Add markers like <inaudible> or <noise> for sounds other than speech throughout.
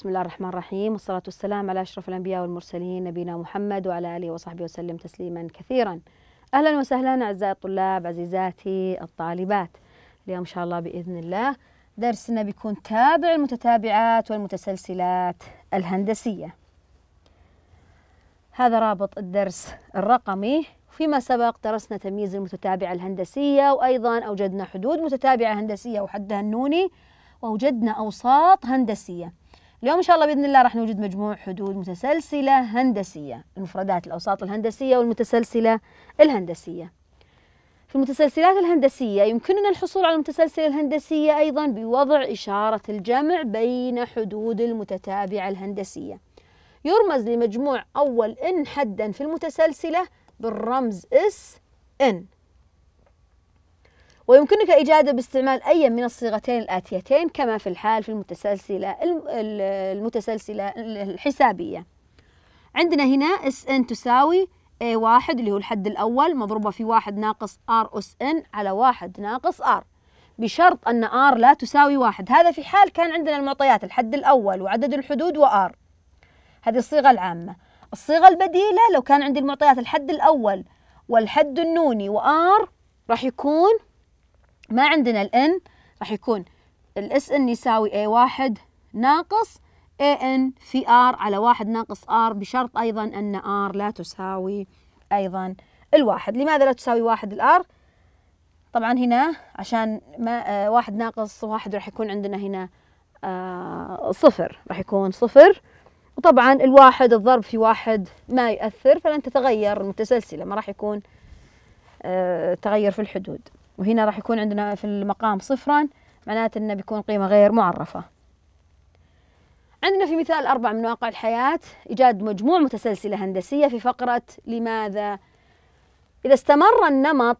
بسم الله الرحمن الرحيم والصلاة والسلام على أشرف الأنبياء والمرسلين نبينا محمد وعلى آله وصحبه وسلم تسليما كثيرا أهلا وسهلا أعزائي الطلاب عزيزاتي الطالبات اليوم إن شاء الله بإذن الله درسنا بيكون تابع المتتابعات والمتسلسلات الهندسية هذا رابط الدرس الرقمي فيما سبق درسنا تمييز المتتابعة الهندسية وأيضا أوجدنا حدود متتابعة هندسية وحدها النوني وأوجدنا أوساط هندسية اليوم إن شاء الله بإذن الله راح نوجد مجموع حدود متسلسلة هندسية المفردات الأوساط الهندسية والمتسلسلة الهندسية في المتسلسلات الهندسية يمكننا الحصول على المتسلسلة الهندسية أيضا بوضع إشارة الجمع بين حدود المتتابعة الهندسية يرمز لمجموع أول إن حدا في المتسلسلة بالرمز اس إن ويمكنك إيجاده باستعمال أي من الصيغتين الآتيتين كما في الحال في المتسلسلة المتسلسلة الحسابية عندنا هنا اس ان تساوي a 1 اللي هو الحد الأول مضروبة في واحد ناقص r اس ان على واحد ناقص r بشرط أن r لا تساوي واحد هذا في حال كان عندنا المعطيات الحد الأول وعدد الحدود و r هذه الصيغة العامة الصيغة البديلة لو كان عندي المعطيات الحد الأول والحد النوني و r راح يكون ما عندنا الان راح يكون الاس ان يساوي اي واحد ناقص اي ان في ار على واحد ناقص ار بشرط ايضا ان ار لا تساوي ايضا الواحد لماذا لا تساوي واحد الار طبعا هنا عشان ما آه، واحد ناقص واحد راح يكون عندنا هنا آه، صفر راح يكون صفر وطبعا الواحد الضرب في واحد ما يؤثر فلن تتغير المتسلسلة ما راح يكون آه، تغير في الحدود وهنا راح يكون عندنا في المقام صفرا معناته أنه بيكون قيمة غير معرفة عندنا في مثال أربع من واقع الحياة إيجاد مجموع متسلسلة هندسية في فقرة لماذا إذا استمر النمط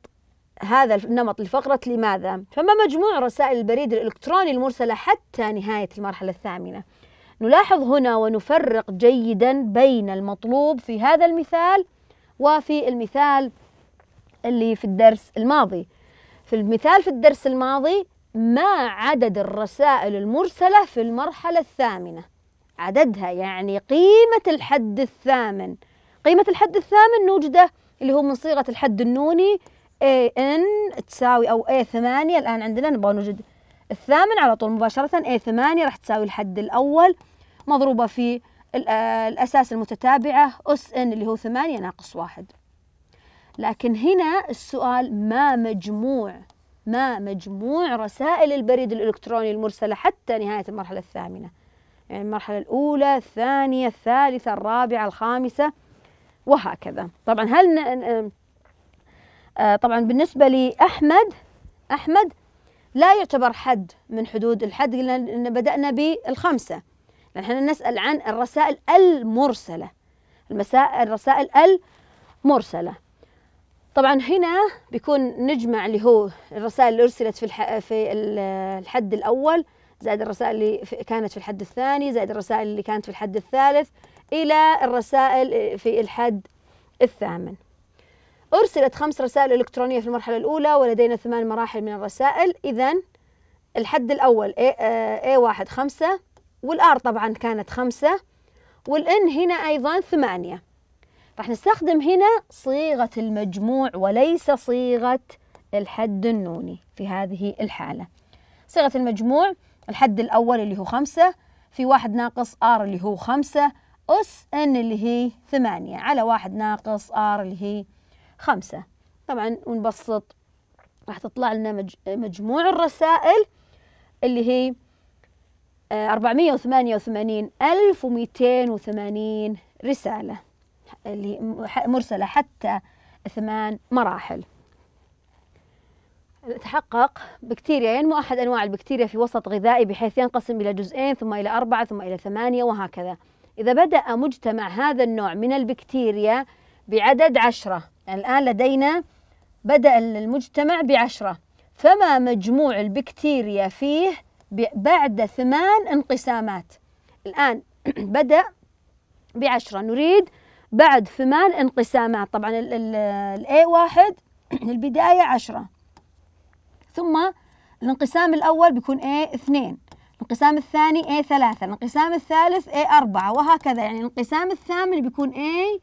هذا النمط لفقرة لماذا فما مجموع رسائل البريد الإلكتروني المرسلة حتى نهاية المرحلة الثامنة نلاحظ هنا ونفرق جيدا بين المطلوب في هذا المثال وفي المثال اللي في الدرس الماضي في المثال في الدرس الماضي ما عدد الرسائل المرسلة في المرحلة الثامنة عددها يعني قيمة الحد الثامن قيمة الحد الثامن نوجده اللي هو من صيغة الحد النوني ان تساوي أو a ثمانية الآن عندنا نبغى نوجد الثامن على طول مباشرة a ثمانية راح تساوي الحد الأول مضروبة في الأساس المتتابعة أس n اللي هو ثمانية ناقص واحد لكن هنا السؤال ما مجموع ما مجموع رسائل البريد الإلكتروني المرسلة حتى نهاية المرحلة الثامنة يعني المرحلة الأولى الثانية الثالثة الرابعة الخامسة وهكذا طبعا هل ن... آه، طبعا بالنسبة لأحمد أحمد لا يعتبر حد من حدود الحد قلنا إن بدأنا بالخمسة لأن يعني احنا نسأل عن الرسائل المرسلة المسائل الرسائل المرسلة طبعا هنا بيكون نجمع اللي هو الرسائل اللي ارسلت في في الحد الاول زائد الرسائل اللي كانت في الحد الثاني زائد الرسائل اللي كانت في الحد الثالث الى الرسائل في الحد الثامن أرسلت خمس رسائل إلكترونية في المرحلة الأولى ولدينا ثمان مراحل من الرسائل إذا الحد الأول آه، A واحد خمسة والآر طبعا كانت خمسة والإن هنا أيضا ثمانية راح نستخدم هنا صيغة المجموع وليس صيغة الحد النوني في هذه الحالة صيغة المجموع الحد الأول اللي هو خمسة في واحد ناقص R اللي هو خمسة أس N اللي هي ثمانية على واحد ناقص R اللي هي خمسة طبعا ونبسط راح تطلع لنا مجموع الرسائل اللي هي آه، أربعمية وثمانية وثمانين ألف وميتين وثمانين رسالة اللي مرسلة حتى ثمان مراحل تحقق بكتيريا ينمو أحد أنواع البكتيريا في وسط غذائي بحيث ينقسم إلى جزئين ثم إلى أربعة ثم إلى ثمانية وهكذا إذا بدأ مجتمع هذا النوع من البكتيريا بعدد عشرة يعني الآن لدينا بدأ المجتمع بعشرة فما مجموع البكتيريا فيه بعد ثمان انقسامات الآن <clears throat> بدأ بعشرة نريد بعد ثمان انقسامات طبعا ال a واحد <clears throat> البداية عشرة ثم الانقسام الأول بيكون A اثنين الانقسام الثاني A ثلاثة الانقسام الثالث A أربعة وهكذا يعني الانقسام الثامن بيكون A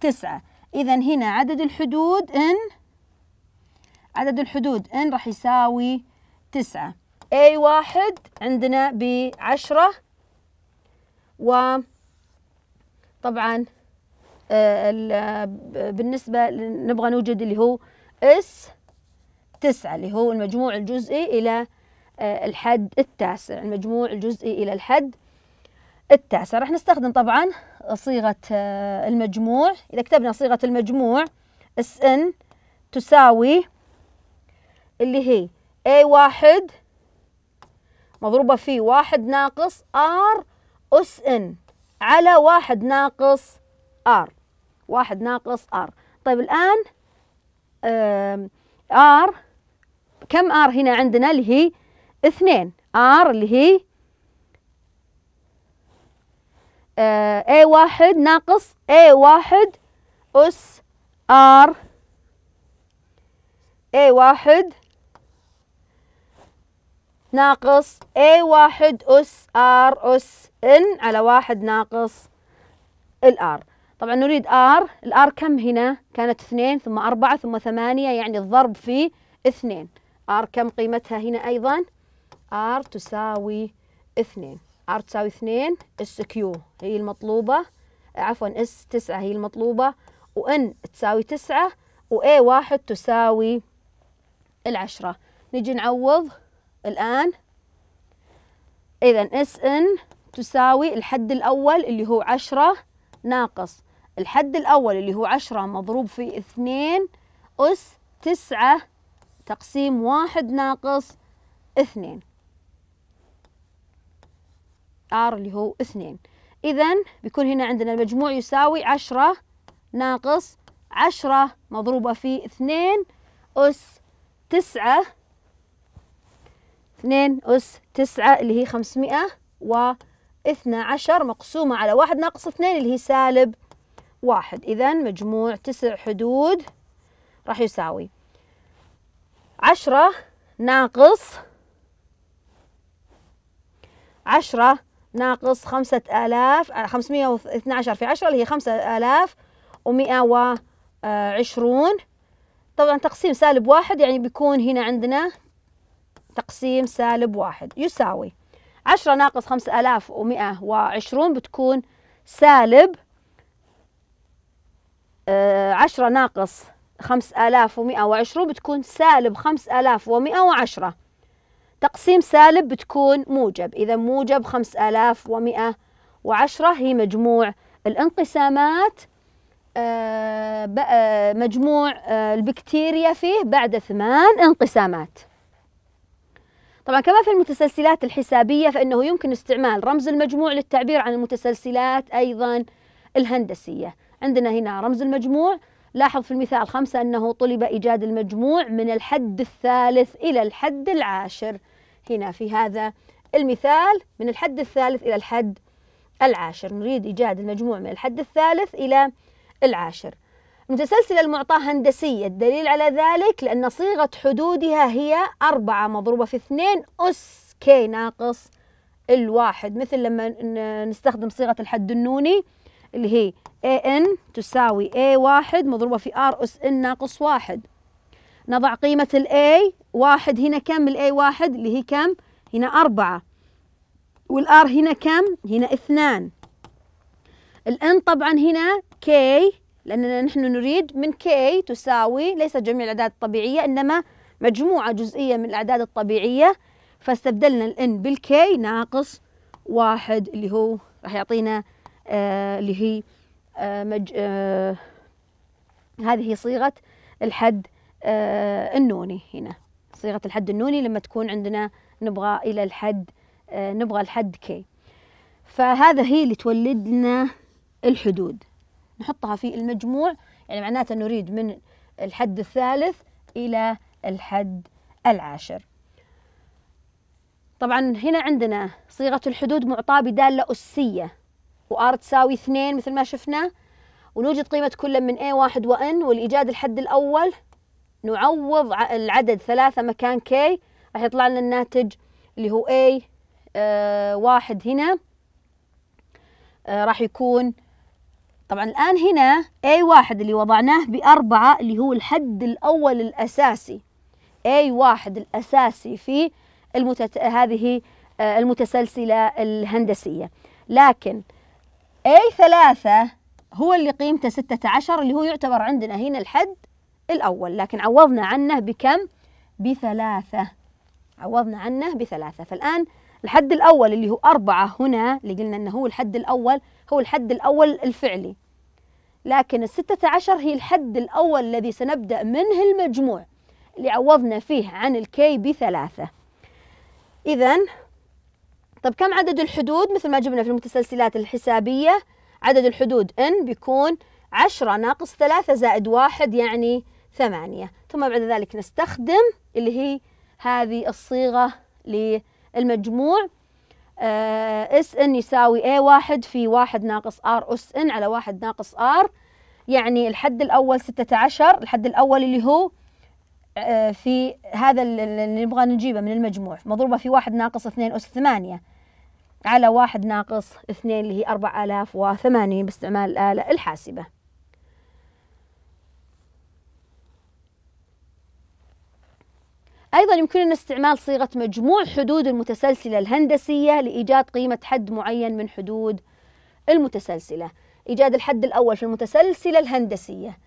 تسعة إذا هنا عدد الحدود إن عدد الحدود إن راح يساوي تسعة A واحد عندنا بعشرة وطبعا آه، آه، بالنسبة نبغى نوجد اللي هو اس تسعة اللي هو المجموع الجزئي إلى آه، الحد التاسع المجموع الجزئي إلى الحد التاسع راح نستخدم طبعا صيغة المجموع إذا كتبنا صيغة المجموع اس ان تساوي اللي هي اي واحد مضروبة في واحد ناقص r اس ان على واحد ناقص r واحد ناقص ار طيب الآن ار كم ار هنا عندنا اللي هي اثنين ار اللي هي اي آه، واحد ناقص اي واحد اس ار اي واحد ناقص اي واحد اس ار اس ان على واحد ناقص الار طبعا نريد ار الار كم هنا كانت اثنين ثم أربعة ثم ثمانية يعني الضرب في اثنين ار كم قيمتها هنا أيضا ار تساوي اثنين ار تساوي اثنين اس كيو هي المطلوبة عفوا اس تسعة هي المطلوبة وان تساوي تسعة واي واحد تساوي العشرة نجي نعوض الآن إذا اس ان تساوي الحد الأول اللي هو عشرة ناقص الحد الأول اللي هو عشرة مضروب في اثنين أس تسعة تقسيم واحد ناقص اثنين R اللي هو اثنين إذا بيكون هنا عندنا المجموع يساوي عشرة ناقص عشرة مضروبة في اثنين أس تسعة اثنين أس تسعة اللي هي خمسمائة واثنى عشر مقسومة على واحد ناقص اثنين اللي هي سالب واحد إذا مجموع تسع حدود راح يساوي عشرة ناقص عشرة ناقص خمسة آلاف آه، خمسمية واثنى عشر في عشرة اللي هي خمسة آلاف ومئة وعشرون طبعا تقسيم سالب واحد يعني بيكون هنا عندنا تقسيم سالب واحد يساوي عشرة ناقص خمسة آلاف ومئة وعشرون بتكون سالب آه، عشرة ناقص خمس آلاف ومئة وعشرة بتكون سالب خمس آلاف ومئة وعشرة تقسيم سالب بتكون موجب إذا موجب خمس آلاف ومئة وعشرة هي مجموع الانقسامات آه، آه، مجموع البكتيريا فيه بعد ثمان انقسامات طبعا كما في المتسلسلات الحسابية فإنه يمكن استعمال رمز المجموع للتعبير عن المتسلسلات أيضا الهندسية عندنا هنا رمز المجموع لاحظ في المثال خمسة أنه طلب إيجاد المجموع من الحد الثالث إلى الحد العاشر هنا في هذا المثال من الحد الثالث إلى الحد العاشر نريد إيجاد المجموع من الحد الثالث إلى العاشر المتسلسلة المعطاة هندسية الدليل على ذلك لأن صيغة حدودها هي أربعة مضروبة في اثنين أس كي ناقص الواحد مثل لما نستخدم صيغة الحد النوني اللي هي AN تساوي a واحد مضروبة في R أس N ناقص واحد نضع قيمة ال A واحد هنا كم ال a واحد اللي هي كم هنا أربعة والآر هنا كم هنا اثنان الان طبعا هنا كي لأننا نحن نريد من كي تساوي ليس جميع الأعداد الطبيعية إنما مجموعة جزئية من الأعداد الطبيعية فاستبدلنا الان بالكي ناقص واحد اللي هو راح يعطينا آه، اللي هي آه، مج... آه، هذه صيغة الحد النوني هنا صيغة الحد النوني لما تكون عندنا نبغى إلى الحد نبغى الحد كي فهذا هي اللي تولد لنا الحدود نحطها في المجموع يعني معناته نريد من الحد الثالث إلى الحد العاشر طبعا هنا عندنا صيغة الحدود معطاة بدالة أسية وار تساوي 2 مثل ما شفنا ونوجد قيمة كل من A1 و N والإيجاد الحد الأول نعوض العدد ثلاثة مكان K راح يطلع لنا الناتج اللي هو A آه هنا آه راح يكون طبعا الآن هنا A1 اللي وضعناه بأربعة اللي هو الحد الأول الأساسي A1 الأساسي في المتت... هذه آه، المتسلسلة الهندسية لكن أي ثلاثة هو اللي قيمته ستة عشر اللي هو يعتبر عندنا هنا الحد الأول لكن عوضنا عنه بكم؟ بثلاثة عوضنا عنه بثلاثة فالآن الحد الأول اللي هو أربعة هنا اللي قلنا أنه هو الحد الأول هو الحد الأول الفعلي لكن الستة عشر هي الحد الأول الذي سنبدأ منه المجموع اللي عوضنا فيه عن الكي بثلاثة إذا طب كم عدد الحدود مثل ما جبنا في المتسلسلات الحسابية عدد الحدود n بيكون 10 ناقص 3 زائد 1 يعني 8 ثم بعد ذلك نستخدم اللي هي هذه الصيغة للمجموع آه، اس ان يساوي a واحد في واحد ناقص r اس ان على واحد ناقص r يعني الحد الأول 16 الحد الأول اللي هو آه، في هذا اللي نبغى نجيبه من المجموع مضروبة في واحد ناقص اثنين أس ثمانية على واحد ناقص اثنين اللي هي أربعة آلاف وثمانين باستعمال الآلة الحاسبة أيضا يمكننا استعمال صيغة مجموع حدود المتسلسلة الهندسية لإيجاد قيمة حد معين من حدود المتسلسلة إيجاد الحد الأول في المتسلسلة الهندسية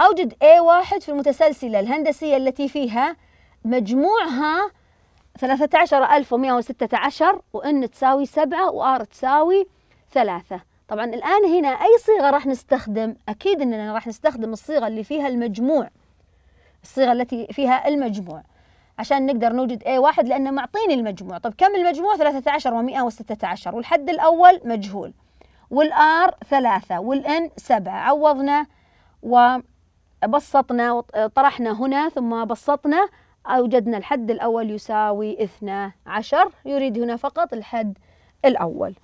أوجد A1 في المتسلسلة الهندسية التي فيها مجموعها ثلاثة عشر ألف ومئة وستة عشر وإن تساوي سبعة وآر تساوي ثلاثة طبعا الآن هنا أي صيغة راح نستخدم أكيد أننا راح نستخدم الصيغة اللي فيها المجموع الصيغة التي فيها المجموع عشان نقدر نوجد a واحد لأنه معطيني المجموع طب كم المجموع 13 و 116 والحد الأول مجهول والآر ثلاثة والإن سبعة عوضنا وبسطنا وطرحنا هنا ثم بسطنا أوجدنا الحد الأول يساوي 12 يريد هنا فقط الحد الأول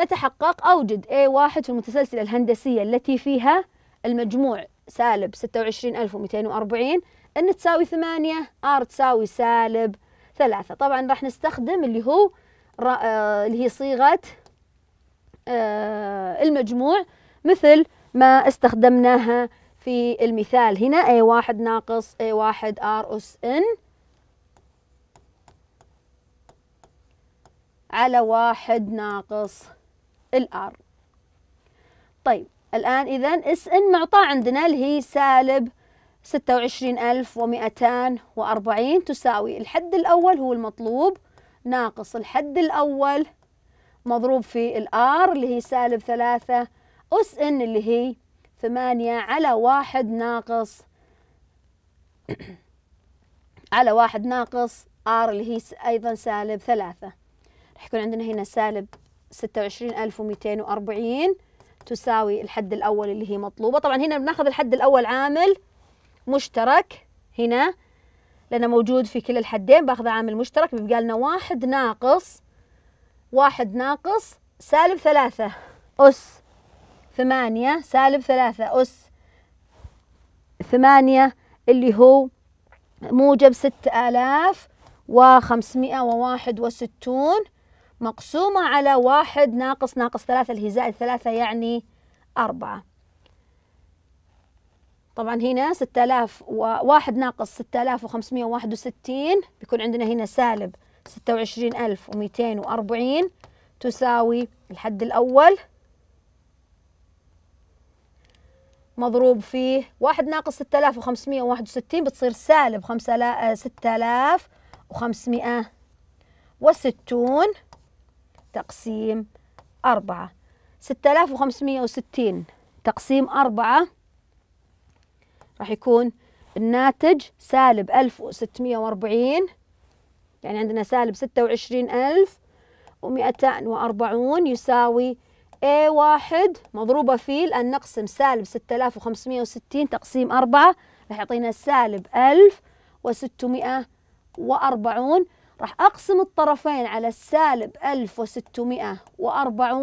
نتحقق أوجد A1 في المتسلسلة الهندسية التي فيها المجموع سالب 26240 ان تساوي 8 ار تساوي سالب 3 طبعا راح نستخدم اللي هو آه، اللي هي صيغة آه، المجموع مثل ما استخدمناها في المثال هنا A1 ناقص A1 R أس N على واحد ناقص الآر طيب الآن إذا اس إن معطى عندنا اللي هي سالب ستة وعشرين ألف ومئتان وأربعين تساوي الحد الأول هو المطلوب ناقص الحد الأول مضروب في الآر اللي هي سالب ثلاثة أس إن اللي هي ثمانية على واحد ناقص <clears throat> على واحد ناقص ار اللي هي ايضا سالب ثلاثة راح يكون عندنا هنا سالب ستة وعشرين ألف ومئتين وأربعين تساوي الحد الأول اللي هي مطلوبة طبعا هنا بناخذ الحد الأول عامل مشترك هنا لأنه موجود في كل الحدين باخذ عامل مشترك بيبقى لنا واحد ناقص واحد ناقص سالب ثلاثة أس ثمانية سالب ثلاثة أس ثمانية اللي هو موجب ستة آلاف وخمسمائة وواحد وستون مقسومة على واحد ناقص ناقص ثلاثة اللي هي زائد ثلاثة يعني أربعة طبعا هنا ستة آلاف وواحد ناقص ستة آلاف وخمسمائة وواحد وستين بيكون عندنا هنا سالب ستة وعشرين ألف ومئتين وأربعين تساوي الحد الأول مضروب فيه واحد ناقص ستة آلاف وخمسمائة وواحد وستين بتصير سالب خمسة آه، ستة آلاف وخمسمائة وستون تقسيم أربعة ستة آلاف وخمسمائة وستين تقسيم أربعة راح يكون الناتج سالب ألف وستمائة وأربعين يعني عندنا سالب ستة وعشرين ألف ومئتان وأربعون يساوي A1 مضروبة في لأن نقسم سالب 6560 تقسيم 4 راح يعطينا سالب 1640 راح أقسم الطرفين على السالب 1640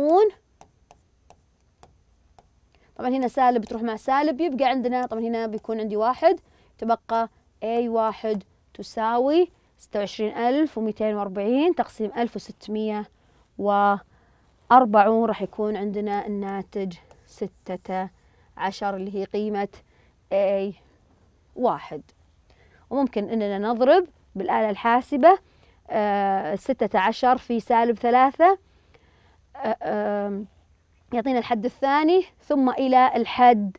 طبعا هنا سالب تروح مع سالب يبقى عندنا طبعا هنا بيكون عندي واحد تبقى A A1 تساوي 26240 تقسيم 1640 أربعون راح يكون عندنا الناتج ستة عشر اللي هي قيمة A واحد وممكن أننا نضرب بالآلة الحاسبة آه، ستة عشر في سالب ثلاثة آه، يعطينا الحد الثاني ثم إلى الحد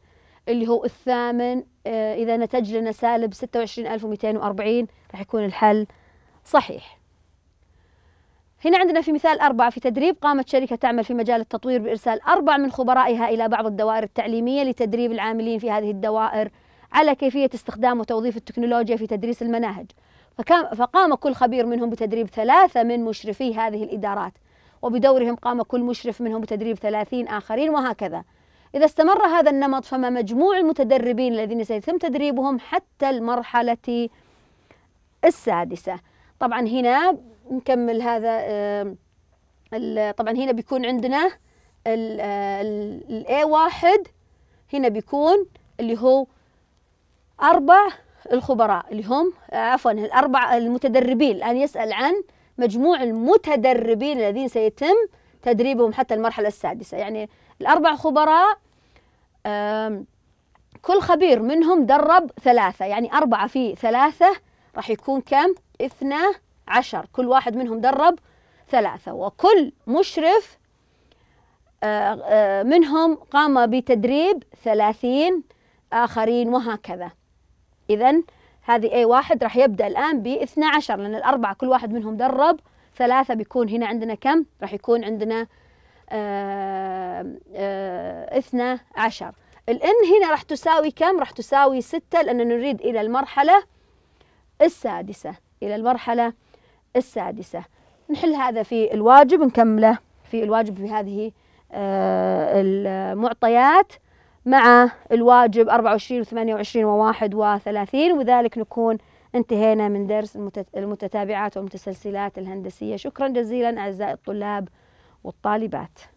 اللي هو الثامن آه، إذا نتج لنا سالب ستة وعشرين ألف ومئتين وأربعين راح يكون الحل صحيح هنا عندنا في مثال أربعة في تدريب قامت شركة تعمل في مجال التطوير بإرسال أربع من خبرائها إلى بعض الدوائر التعليمية لتدريب العاملين في هذه الدوائر على كيفية استخدام وتوظيف التكنولوجيا في تدريس المناهج فقام كل خبير منهم بتدريب ثلاثة من مشرفي هذه الإدارات وبدورهم قام كل مشرف منهم بتدريب ثلاثين آخرين وهكذا إذا استمر هذا النمط فما مجموع المتدربين الذين سيتم تدريبهم حتى المرحلة السادسة طبعا هنا نكمل هذا طبعا هنا بيكون عندنا آه، A واحد هنا بيكون اللي هو أربع الخبراء اللي هم آه، عفوا الأربع المتدربين الآن يسأل عن مجموع المتدربين الذين سيتم تدريبهم حتى المرحلة السادسة يعني الأربع خبراء كل خبير منهم درب ثلاثة يعني أربعة في ثلاثة راح يكون كم؟ اثنا عشر كل واحد منهم درب ثلاثة وكل مشرف آه، آه، منهم قام بتدريب ثلاثين آخرين وهكذا إذا هذه أي واحد راح يبدأ الآن باثنى عشر لأن الأربعة كل واحد منهم درب ثلاثة بيكون هنا عندنا كم راح يكون عندنا آه، اثنى عشر الان هنا راح تساوي كم راح تساوي ستة لأننا نريد إلى المرحلة السادسة إلى المرحلة السادسة نحل هذا في الواجب نكمله في الواجب في هذه آه، المعطيات مع الواجب 24 و 28 و 31 وذلك نكون انتهينا من درس المتتابعات والمتسلسلات الهندسية شكرا جزيلا أعزائي الطلاب والطالبات